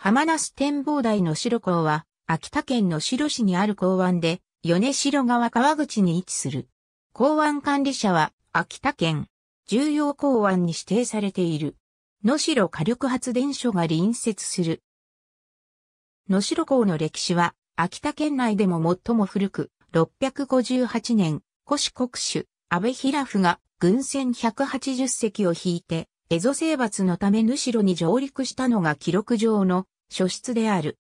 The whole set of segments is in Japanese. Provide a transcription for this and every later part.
浜那須展望台の城港は、秋田県の城市にある港湾で、米城川川口に位置する。港湾管理者は、秋田県、重要港湾に指定されている。野城火力発電所が隣接する。野城港の歴史は、秋田県内でも最も古く、658年、古市国主、安倍平夫が軍船180隻を引いて、エゾ征伐のためぬしろに上陸したのが記録上の初出である。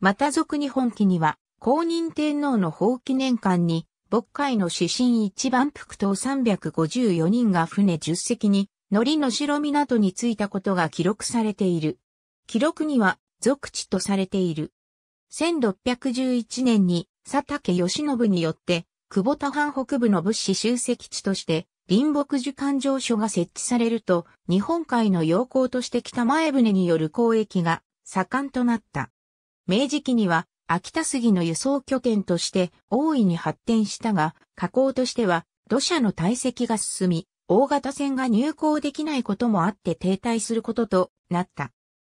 また俗に本記には、公認天皇の法記念館に、牧海の指針一番副等354人が船10隻に、海苔の城港に着いたことが記録されている。記録には、俗地とされている。1611年に佐竹義信によって、久保田藩北部の物資集積地として林木樹環状所が設置されると、日本海の要港として北前船による交易が盛んとなった。明治期には、秋田杉の輸送拠点として大いに発展したが、河口としては土砂の堆積が進み、大型船が入港できないこともあって停滞することとなった。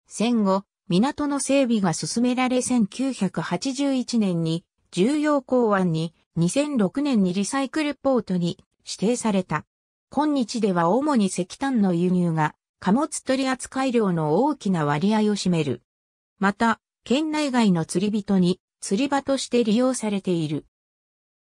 戦後、港の整備が進められ1981年に重要港湾に2006年にリサイクルポートに指定された。今日では主に石炭の輸入が貨物取扱量の大きな割合を占める。また、県内外の釣り人に釣り場として利用されている。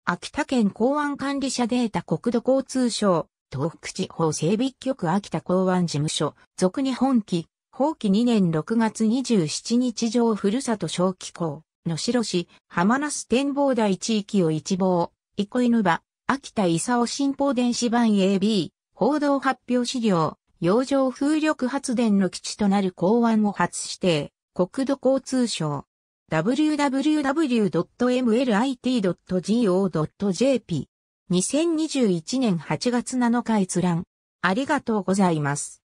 秋田県港湾管理者データ国土交通省、東北地方整備局秋田港湾事務所、俗に本期、法期2年6月27日上ふるさと小気候、野城市、浜那須展望台地域を一望、憩いの場、秋田勲新報電子版 AB、報道発表資料、洋上風力発電の基地となる港湾を初指定、国土交通省。www.mlit.go.jp2021 年8月7日閲覧。ありがとうございます。